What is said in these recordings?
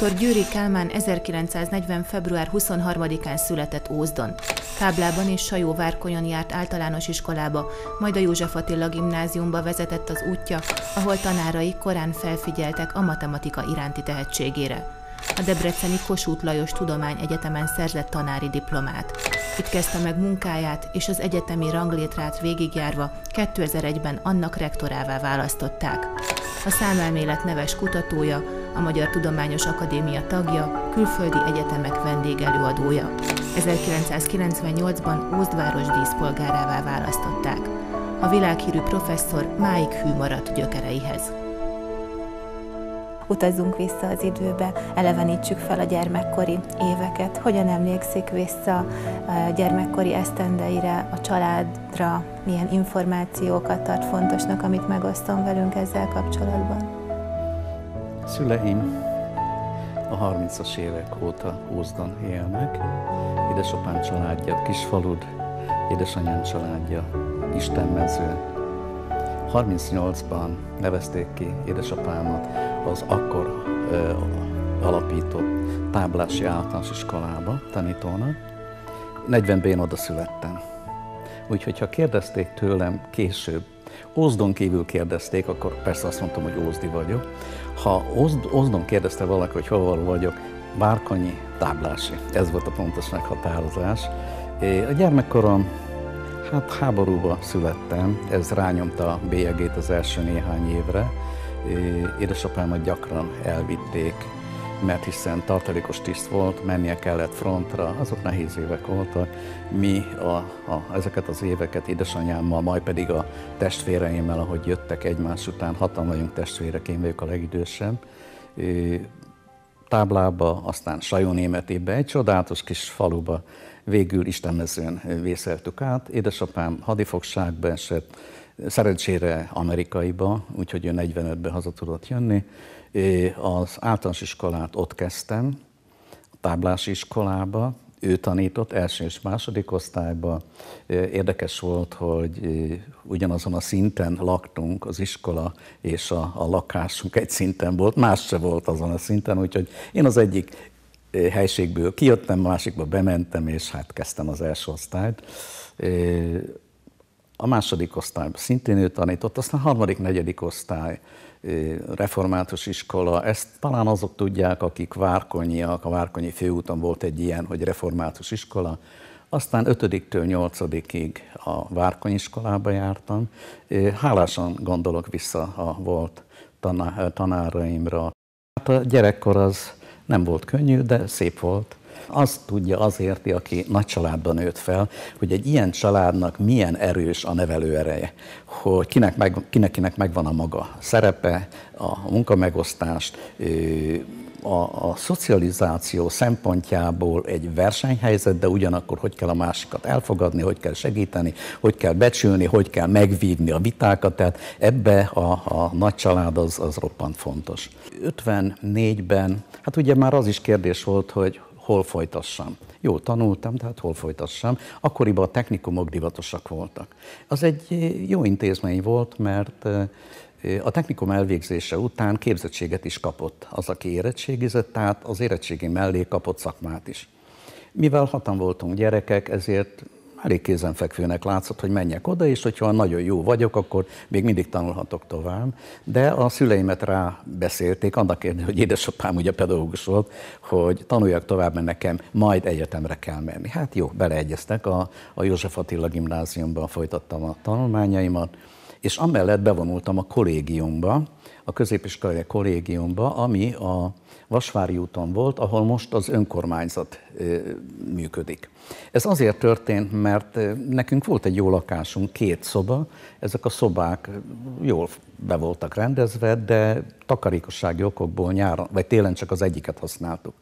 Dr. Győri Kálmán 1940. február 23-án született Ózdon. Káblában és Sajóvárkonyon járt általános iskolába, majd a József Attila gimnáziumba vezetett az útja, ahol tanárai korán felfigyeltek a matematika iránti tehetségére. A Debreceni Kossuth Lajos egyetemen szerzett tanári diplomát. Itt kezdte meg munkáját, és az egyetemi ranglétrát végigjárva 2001-ben annak rektorává választották. A számelmélet neves kutatója, a Magyar Tudományos Akadémia tagja, külföldi egyetemek vendégelőadója. 1998-ban Ózdváros díszpolgárává választották. A világhírű professzor máig hű maradt gyökereihez utazzunk vissza az időbe, elevenítsük fel a gyermekkori éveket, hogyan emlékszik vissza a eh, gyermekkori esztendeire, a családra, milyen információkat tart fontosnak, amit megosztom velünk ezzel kapcsolatban. Szüleim a 30-as évek óta Ózdan élnek. Édesapám családja Kisfalud, édesanyám családja Istenmező. 38-ban nevezték ki édesapámat az akkor ö, alapított táblási általános iskolába tanítónak. 40-ben én oda születtem. Úgyhogy ha kérdezték tőlem később, Ózdon kívül kérdezték, akkor persze azt mondtam, hogy Ózdi vagyok. Ha Ózdon kérdezte valaki, hogy hol vagyok, Bárkanyi táblási. Ez volt a pontos meghatározás. A gyermekkorom, hát háborúba születtem, ez rányomta a bélyegét az első néhány évre. Édesapámat gyakran elvitték mert hiszen tartalékos tiszt volt, mennie kellett frontra, azok nehéz évek voltak. Mi a, a, ezeket az éveket édesanyámmal, majd pedig a testvéreimmel, ahogy jöttek egymás után, hatan vagyunk testvérek, én vagyok a legidősebb, táblába, aztán Sajónémetébe, egy csodálatos kis faluba végül istenmezőn vészeltük át. Édesapám hadifogságba esett, szerencsére amerikaiba, úgyhogy ő 45-ben haza tudott jönni, az általános iskolát ott kezdtem, a táblási iskolába, ő tanított első és második osztályba. Érdekes volt, hogy ugyanazon a szinten laktunk, az iskola és a, a lakásunk egy szinten volt, más se volt azon a szinten, úgyhogy én az egyik helységből kijöttem, másikba bementem, és hát kezdtem az első osztályt a második osztály szintén ő tanított, aztán a harmadik, negyedik osztály, református iskola, ezt talán azok tudják, akik várkonyiak, a Várkonyi főúton volt egy ilyen, hogy református iskola, aztán 5-től 8 a Várkony iskolába jártam. Hálásan gondolok vissza a volt tanáraimra. Hát a gyerekkor az nem volt könnyű, de szép volt azt tudja, az érti, aki nagy családban nőtt fel, hogy egy ilyen családnak milyen erős a nevelő ereje, hogy kinek, meg, kinek, kinek megvan a maga szerepe, a munkamegosztást, a, a szocializáció szempontjából egy versenyhelyzet, de ugyanakkor hogy kell a másikat elfogadni, hogy kell segíteni, hogy kell becsülni, hogy kell megvívni a vitákat, tehát ebbe a, a nagy család az, az roppant fontos. 54-ben, hát ugye már az is kérdés volt, hogy hol folytassam. Jó, tanultam, tehát hol folytassam. Akkoriban a technikumok divatosak voltak. Az egy eh, jó intézmény volt, mert eh, eh, a technikum elvégzése után képzettséget is kapott az, aki érettségizett, tehát az érettségi mellé kapott szakmát is. Mivel hatan voltunk gyerekek, ezért elég kézenfekvőnek látszott, hogy menjek oda, és hogyha nagyon jó vagyok, akkor még mindig tanulhatok tovább. De a szüleimet rá beszélték, annak érdekében, hogy édesapám ugye pedagógus volt, hogy tanuljak tovább, mert nekem majd egyetemre kell menni. Hát jó, beleegyeztek, a, a József Attila gimnáziumban folytattam a tanulmányaimat, és amellett bevonultam a kollégiumba, a középiskolai kollégiumba, ami a Vasvári úton volt, ahol most az önkormányzat működik. Ez azért történt, mert nekünk volt egy jó lakásunk, két szoba, ezek a szobák jól be voltak rendezve, de takarékossági okokból nyáron, vagy télen csak az egyiket használtuk.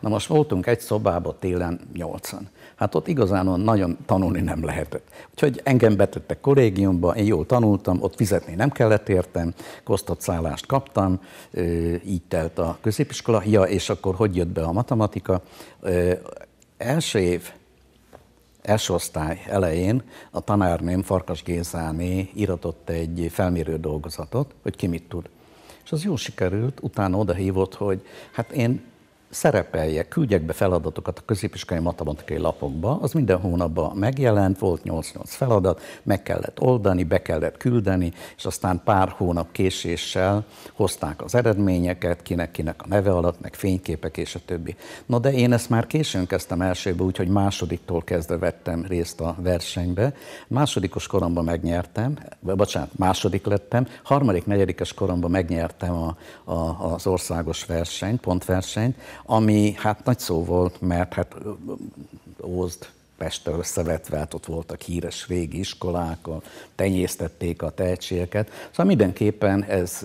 Na most voltunk egy szobában télen nyolcan hát ott igazán nagyon tanulni nem lehetett. Úgyhogy engem betettek kollégiumba, én jól tanultam, ott fizetni nem kellett értem, kosztott szállást kaptam, így telt a középiskola, ja, és akkor hogy jött be a matematika? Első év első osztály elején a tanárném Farkas Gézáné iratott egy felmérő dolgozatot, hogy ki mit tud. És az jó sikerült, utána oda hívott, hogy hát én szerepeljek, küldjek be feladatokat a középiskolai matematikai lapokba, az minden hónapban megjelent, volt 88 feladat, meg kellett oldani, be kellett küldeni, és aztán pár hónap késéssel hozták az eredményeket, kinek-kinek a neve alatt, meg fényképek és a többi. Na de én ezt már későn kezdtem elsőbe, úgyhogy másodiktól kezdve vettem részt a versenybe. Másodikos koromban megnyertem, bocsánat, második lettem, harmadik, negyedikes koromban megnyertem a, a, az országos versenyt, pontversenyt, ami hát nagy szó volt, mert hát ózd, Budapesttel összevetve, hát ott voltak híres régi iskolák, a, tenyésztették a tehetségeket. Szóval mindenképpen ez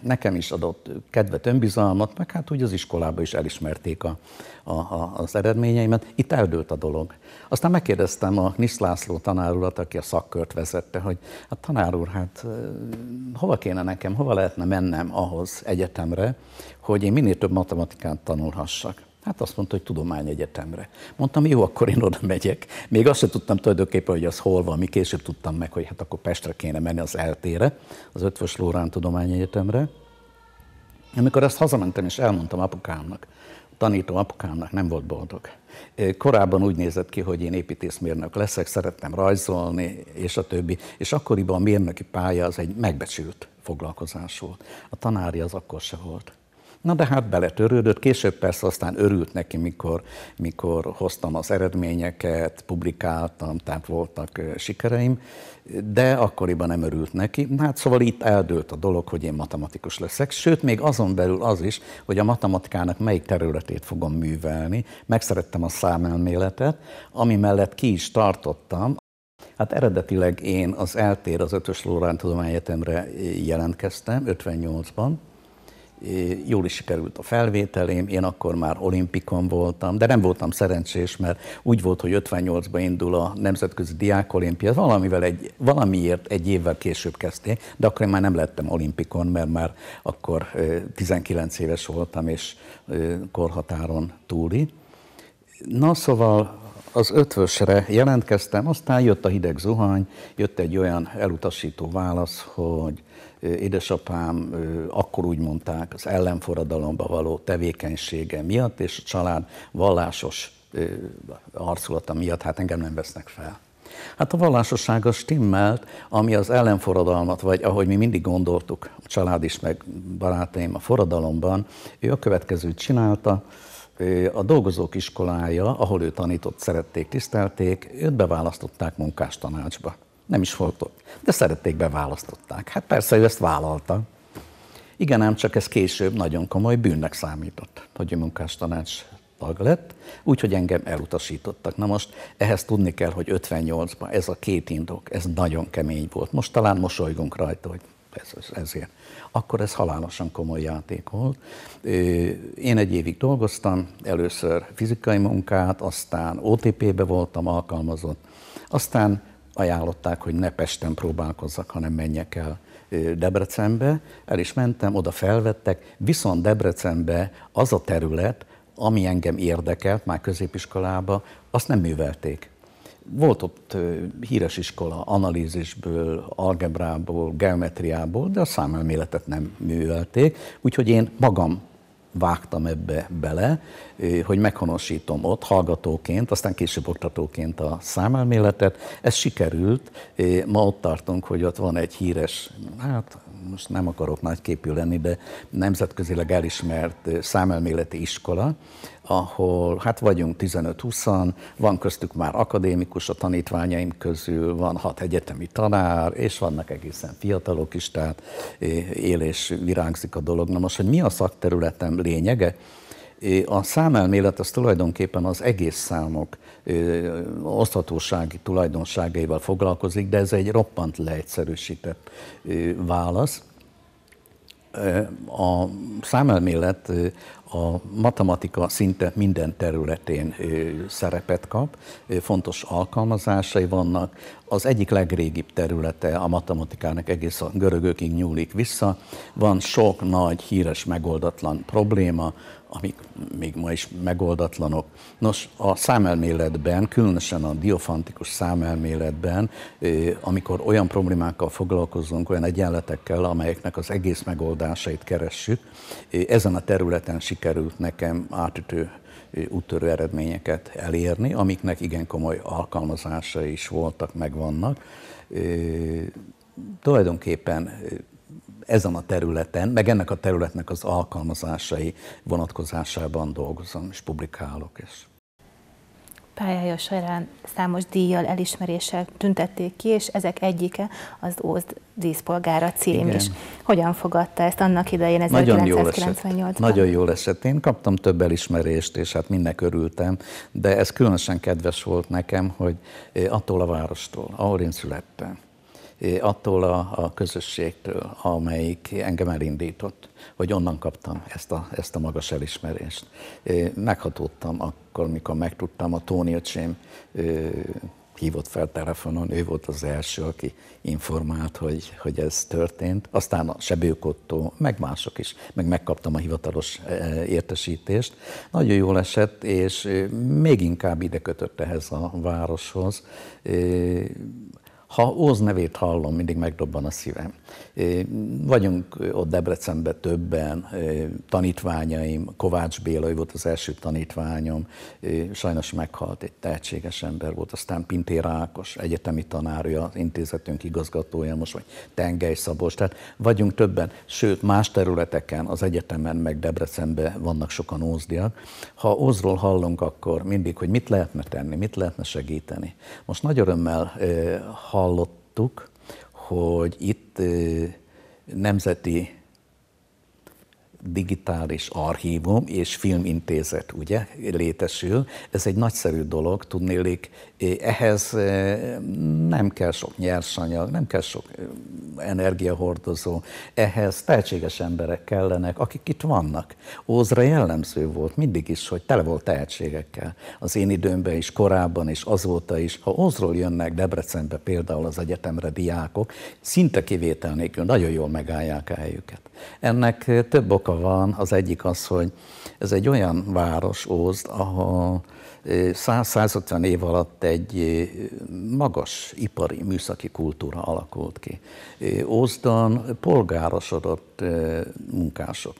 nekem is adott kedvet, önbizalmat, meg hát úgy az iskolában is elismerték a, a, a, az eredményeimet. Itt eldőlt a dolog. Aztán megkérdeztem a Nisz László tanárulat, aki a szakkört vezette, hogy a hát tanár úr, hát hova kéne nekem, hova lehetne mennem ahhoz egyetemre, hogy én minél több matematikát tanulhassak. Hát azt mondta, hogy tudományegyetemre. Mondtam, jó, akkor én oda megyek. Még azt sem tudtam tulajdonképpen, hogy az hol van, mi később tudtam meg, hogy hát akkor Pestre kéne menni az eltére, az Ötvös Lórán Tudományegyetemre. Amikor ezt hazamentem és elmondtam apukámnak, tanító apukámnak nem volt boldog. Korábban úgy nézett ki, hogy én építészmérnök leszek, szerettem rajzolni, és a többi. És akkoriban a mérnöki pálya az egy megbecsült foglalkozás volt. A tanári az akkor se volt. Na de hát beletörődött, később persze aztán örült neki, mikor, mikor hoztam az eredményeket, publikáltam, tehát voltak sikereim, de akkoriban nem örült neki. Hát szóval itt eldőlt a dolog, hogy én matematikus leszek, sőt még azon belül az is, hogy a matematikának melyik területét fogom művelni. Megszerettem a számelméletet, ami mellett ki is tartottam, Hát eredetileg én az eltér az Ötös Lórán Tudományegyetemre jelentkeztem 58-ban, jól is sikerült a felvételém, én akkor már olimpikon voltam, de nem voltam szerencsés, mert úgy volt, hogy 58-ban indul a Nemzetközi Diák Olimpia, valamivel egy, valamiért egy évvel később kezdték, de akkor én már nem lettem olimpikon, mert már akkor 19 éves voltam, és korhatáron túli. Na szóval az ötvösre jelentkeztem, aztán jött a hideg zuhany, jött egy olyan elutasító válasz, hogy édesapám akkor úgy mondták, az ellenforradalomba való tevékenysége miatt, és a család vallásos arculata miatt, hát engem nem vesznek fel. Hát a vallásossága stimmelt, ami az ellenforradalmat, vagy ahogy mi mindig gondoltuk, a család is, meg barátaim a forradalomban, ő a következőt csinálta, a dolgozók iskolája, ahol ő tanított, szerették, tisztelték, őt beválasztották munkástanácsba. Nem is volt ott, de szerették, beválasztották. Hát persze ő ezt vállalta. Igen, ám csak ez később nagyon komoly bűnnek számított, hogy ő munkástanács tag lett, úgyhogy engem elutasítottak. Na most ehhez tudni kell, hogy 58-ban ez a két indok, ez nagyon kemény volt. Most talán mosolygunk rajta, hogy ez, ezért. Akkor ez halálosan komoly játék volt. Én egy évig dolgoztam, először fizikai munkát, aztán OTP-be voltam alkalmazott, aztán ajánlották, hogy ne Pesten próbálkozzak, hanem menjek el Debrecenbe. El is mentem, oda felvettek, viszont Debrecenbe az a terület, ami engem érdekelt már középiskolába, azt nem művelték volt ott híres iskola analízisből, algebrából, geometriából, de a számelméletet nem művelték, úgyhogy én magam vágtam ebbe bele, hogy meghonosítom ott hallgatóként, aztán később oktatóként a számelméletet. Ez sikerült. Ma ott tartunk, hogy ott van egy híres, hát most nem akarok nagy képű lenni, de nemzetközileg elismert számelméleti iskola, ahol hát vagyunk 15-20-an, van köztük már akadémikus a tanítványaim közül, van hat egyetemi tanár, és vannak egészen fiatalok is, tehát és virágzik a dolog. Na most, hogy mi a szakterületem lényege? A számelmélet az tulajdonképpen az egész számok oszthatósági tulajdonságaival foglalkozik, de ez egy roppant leegyszerűsített válasz. A számelmélet a matematika szinte minden területén szerepet kap, fontos alkalmazásai vannak. Az egyik legrégibb területe a matematikának egész a görögökig nyúlik vissza. Van sok nagy, híres, megoldatlan probléma, amik még ma is megoldatlanok. Nos, a számelméletben, különösen a diofantikus számelméletben, amikor olyan problémákkal foglalkozunk, olyan egyenletekkel, amelyeknek az egész megoldásait keressük, ezen a területen sikerül sikerült nekem átütő úttörő eredményeket elérni, amiknek igen komoly alkalmazása is voltak, meg vannak. Tulajdonképpen ezen a területen, meg ennek a területnek az alkalmazásai vonatkozásában dolgozom és publikálok. És pályája során számos díjjal, elismeréssel tüntették ki, és ezek egyike az Ózd díszpolgára cím Igen. is. Hogyan fogadta ezt annak idején, ez Nagyon 1998 ban Nagyon, Nagyon jól esett. Én kaptam több elismerést, és hát mindnek örültem, de ez különösen kedves volt nekem, hogy eh, attól a várostól, ahol én születtem, attól a, a közösségtől, amelyik engem elindított, hogy onnan kaptam ezt a, ezt a magas elismerést. Meghatódtam akkor, mikor megtudtam, a Tóni öcsém hívott fel telefonon, ő volt az első, aki informált, hogy, hogy ez történt. Aztán a sebőkottó, meg mások is, meg megkaptam a hivatalos e, értesítést. Nagyon jól esett, és még inkább ide kötött ehhez a városhoz. Ha Óz nevét hallom, mindig megdobban a szívem. Vagyunk ott Debrecenben többen, tanítványaim, Kovács Béla, volt az első tanítványom, sajnos meghalt, egy tehetséges ember volt, aztán Pintér Ákos, egyetemi tanárja, az intézetünk igazgatója, most vagy Tengely Szabos, tehát vagyunk többen, sőt más területeken, az egyetemen meg Debrecenben vannak sokan ózdiak. Ha Ózról hallunk, akkor mindig, hogy mit lehetne tenni, mit lehetne segíteni. Most nagy örömmel ha hallottuk, hogy itt nemzeti digitális archívum és filmintézet ugye, létesül. Ez egy nagyszerű dolog, tudnélik, ehhez nem kell sok nyersanyag, nem kell sok energiahordozó, ehhez tehetséges emberek kellenek, akik itt vannak. Ózra jellemző volt mindig is, hogy tele volt tehetségekkel. Az én időmben is, korábban is, azóta is. Ha Ózról jönnek Debrecenbe például az egyetemre diákok, szinte kivétel nélkül nagyon jól megállják a helyüket. Ennek több ok oka van. Az egyik az, hogy ez egy olyan város, Ózd, ahol 100-150 év alatt egy magas ipari műszaki kultúra alakult ki. Ózdan polgárosodott munkások,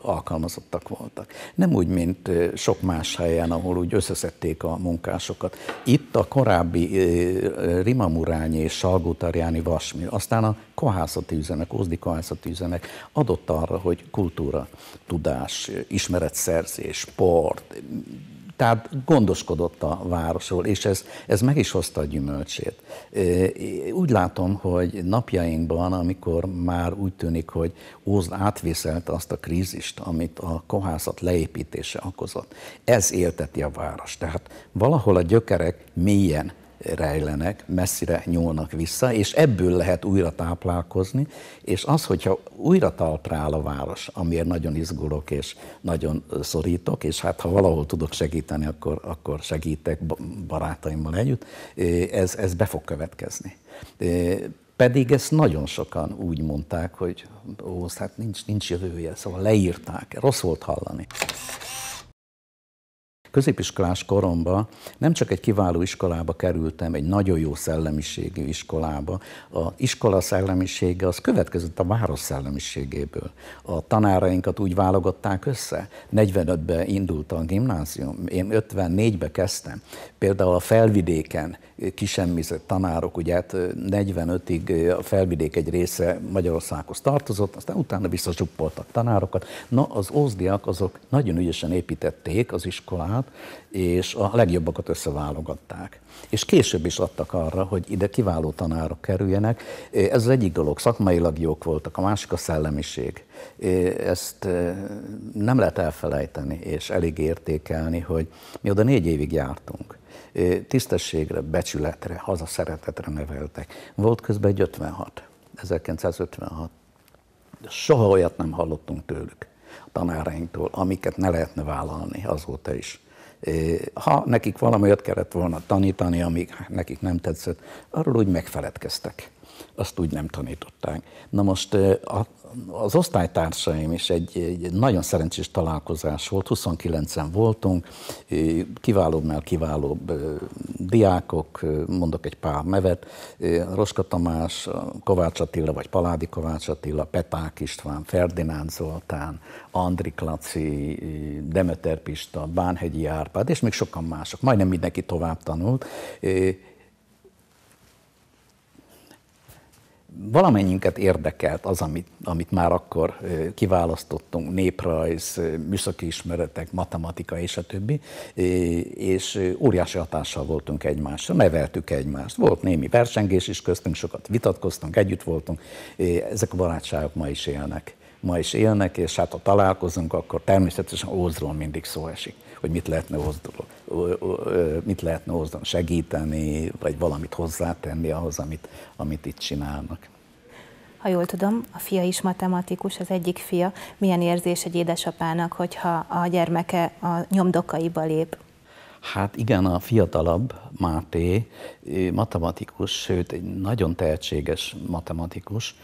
alkalmazottak voltak. Nem úgy, mint sok más helyen, ahol úgy összeszedték a munkásokat. Itt a korábbi Rimamurányi és Salgótarjáni vasmű, aztán a kohászati üzemek, ózdi kohászati üzemek adott arra, hogy kultúra, tudás, ismeretszerzés, sport, tehát gondoskodott a városról, és ez, ez meg is hozta a gyümölcsét. Úgy látom, hogy napjainkban, amikor már úgy tűnik, hogy Ózd átvészelte azt a krízist, amit a kohászat leépítése okozott, ez élteti a város. Tehát valahol a gyökerek mélyen rejlenek, messzire nyúlnak vissza, és ebből lehet újra táplálkozni, és az, hogyha újra talprál a város, amiért nagyon izgulok és nagyon szorítok, és hát ha valahol tudok segíteni, akkor, akkor segítek barátaimmal együtt, ez, ez be fog következni. Pedig ezt nagyon sokan úgy mondták, hogy ó, hát nincs, nincs jövője, szóval leírták, rossz volt hallani középiskolás koromban nem csak egy kiváló iskolába kerültem, egy nagyon jó szellemiségű iskolába. A iskola szellemisége az következett a város szellemiségéből. A tanárainkat úgy válogatták össze. 45-ben indult a gimnázium, én 54-be kezdtem. Például a felvidéken kisemmizett tanárok, ugye hát 45-ig a felvidék egy része Magyarországhoz tartozott, aztán utána visszazsuppoltak tanárokat. Na, az ózdiak azok nagyon ügyesen építették az iskolát, munkáját, és a legjobbakat összeválogatták. És később is adtak arra, hogy ide kiváló tanárok kerüljenek. Ez az egyik dolog, szakmailag jók voltak, a másik a szellemiség. Ezt nem lehet elfelejteni, és elég értékelni, hogy mi oda négy évig jártunk tisztességre, becsületre, hazaszeretetre neveltek. Volt közben egy 56, 1956. De soha olyat nem hallottunk tőlük, tanárainktól, amiket ne lehetne vállalni azóta is. Ha nekik valamilyet kellett volna tanítani, amíg nekik nem tetszett, arról úgy megfeledkeztek azt úgy nem tanították. Na most a, az osztálytársaim is egy, egy nagyon szerencsés találkozás volt, 29-en voltunk, kiválóbbnál kiválóbb diákok, mondok egy pár nevet, Roska Tamás, Kovács Attila vagy Paládi Kovács Attila, Peták István, Ferdinánd Zoltán, Andri Klaci, Demeter Pista, Bánhegyi Árpád, és még sokan mások, majdnem mindenki tovább tanult, Valamennyinket érdekelt az, amit, amit már akkor kiválasztottunk, néprajz, műszaki ismeretek, matematika és a többi, és óriási hatással voltunk egymásra, neveltük egymást. Volt némi versengés is köztünk, sokat vitatkoztunk, együtt voltunk, ezek a barátságok ma is élnek ma is élnek, és hát ha találkozunk, akkor természetesen Ózról mindig szó esik, hogy mit lehetne Ózdról mit lehetne hozzon segíteni, vagy valamit hozzátenni ahhoz, amit, amit itt csinálnak. Ha jól tudom, a fia is matematikus, az egyik fia. Milyen érzés egy édesapának, hogyha a gyermeke a nyomdokaiba lép? Hát igen, a fiatalabb Máté matematikus, sőt egy nagyon tehetséges matematikus,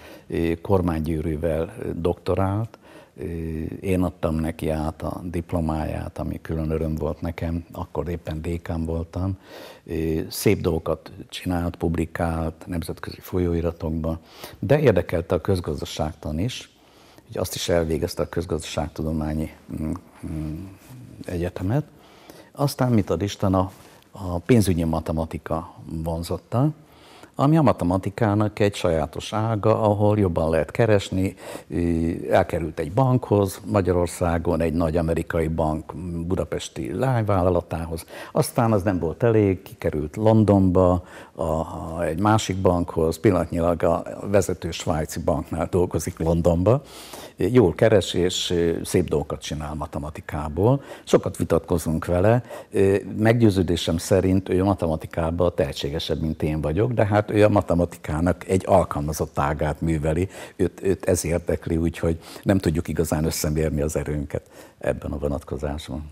kormánygyűrűvel doktorált, én adtam neki át a diplomáját, ami külön öröm volt nekem, akkor éppen dékán voltam. Szép dolgokat csinált, publikált nemzetközi folyóiratokban, de érdekelte a közgazdaságtan is, hogy azt is elvégezte a közgazdaságtudományi mm, mm, egyetemet. Aztán mit ad Isten, a, a pénzügyi matematika vonzotta, ami a matematikának egy sajátos ága, ahol jobban lehet keresni. Elkerült egy bankhoz, Magyarországon egy nagy amerikai bank budapesti lányvállalatához. Aztán az nem volt elég, kikerült Londonba, a, egy másik bankhoz, pillanatnyilag a vezető svájci banknál dolgozik Londonba. Jól keres és szép dolgokat csinál matematikából. Sokat vitatkozunk vele. Meggyőződésem szerint ő matematikában tehetségesebb, mint én vagyok, de hát ágát, ő a matematikának egy alkalmazott ágát műveli, őt, őt ez érdekli, úgyhogy nem tudjuk igazán összemérni az erőnket ebben a vonatkozásban.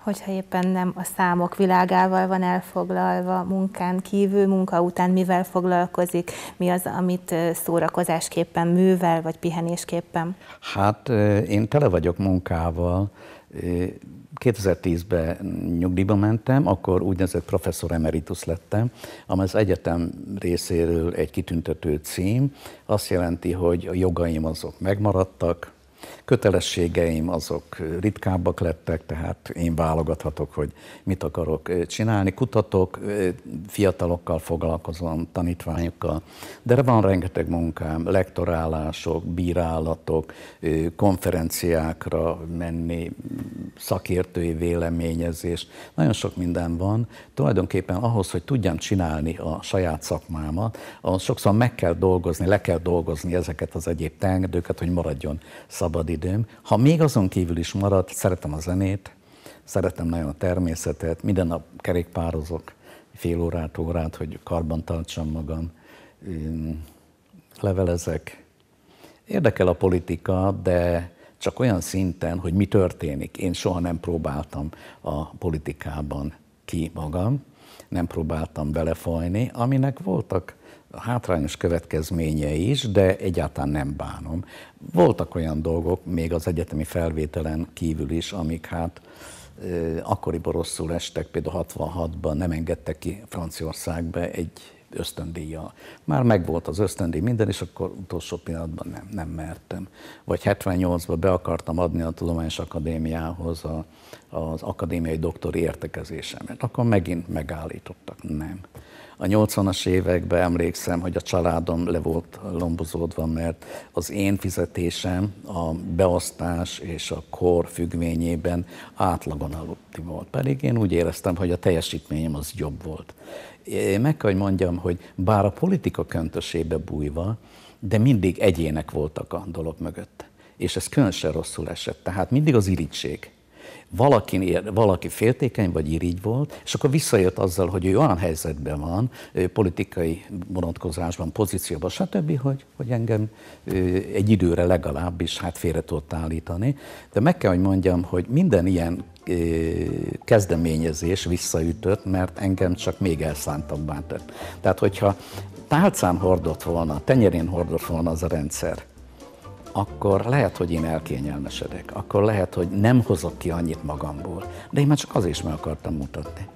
Hogyha éppen nem a számok világával van elfoglalva, munkán kívül, munka után mivel foglalkozik, mi az, amit szórakozásképpen művel, vagy pihenésképpen? Hát én tele vagyok munkával, 2010-ben nyugdíjba mentem, akkor úgynevezett professzor emeritus lettem, amely az egyetem részéről egy kitüntető cím. Azt jelenti, hogy a jogaim azok megmaradtak, kötelességeim azok ritkábbak lettek, tehát én válogathatok, hogy mit akarok csinálni. Kutatok, fiatalokkal foglalkozom, tanítványokkal, de van rengeteg munkám, lektorálások, bírálatok, konferenciákra menni, szakértői véleményezés, nagyon sok minden van. Tulajdonképpen ahhoz, hogy tudjam csinálni a saját szakmámat, az sokszor meg kell dolgozni, le kell dolgozni ezeket az egyéb teendőket, hogy maradjon szabad időm. Ha még azon kívül is marad, szeretem a zenét, szeretem nagyon a természetet, minden nap kerékpározok, fél órát, órát, hogy karban tartsam magam, levelezek. Érdekel a politika, de csak olyan szinten, hogy mi történik. Én soha nem próbáltam a politikában ki magam, nem próbáltam belefajni, aminek voltak hátrányos következménye is, de egyáltalán nem bánom. Voltak olyan dolgok, még az egyetemi felvételen kívül is, amik hát akkoriban rosszul estek, például 66-ban nem engedtek ki Franciaországba egy ösztöndíja. Már megvolt az ösztöndíj minden, és akkor utolsó pillanatban nem, nem mertem. Vagy 78-ban be akartam adni a Tudományos Akadémiához a, az akadémiai doktori értekezésemet. Akkor megint megállítottak, nem. A 80-as években emlékszem, hogy a családom le volt lombozódva, mert az én fizetésem a beosztás és a kor függvényében átlagon aludti volt. Pedig én úgy éreztem, hogy a teljesítményem az jobb volt én meg kell, hogy mondjam, hogy bár a politika köntösébe bújva, de mindig egyének voltak a dolog mögött. És ez különösen rosszul esett. Tehát mindig az irigység valaki, valaki féltékeny vagy irigy volt, és akkor visszajött azzal, hogy ő olyan helyzetben van, politikai vonatkozásban, pozícióban, stb., hogy, hogy engem egy időre legalábbis hát félre tudott állítani. De meg kell, hogy mondjam, hogy minden ilyen kezdeményezés visszaütött, mert engem csak még elszántabbá tett. Tehát, hogyha tálcán hordott volna, tenyerén hordott volna az a rendszer, akkor lehet, hogy én elkényelmesedek, akkor lehet, hogy nem hozok ki annyit magamból, de én már csak azért is meg akartam mutatni.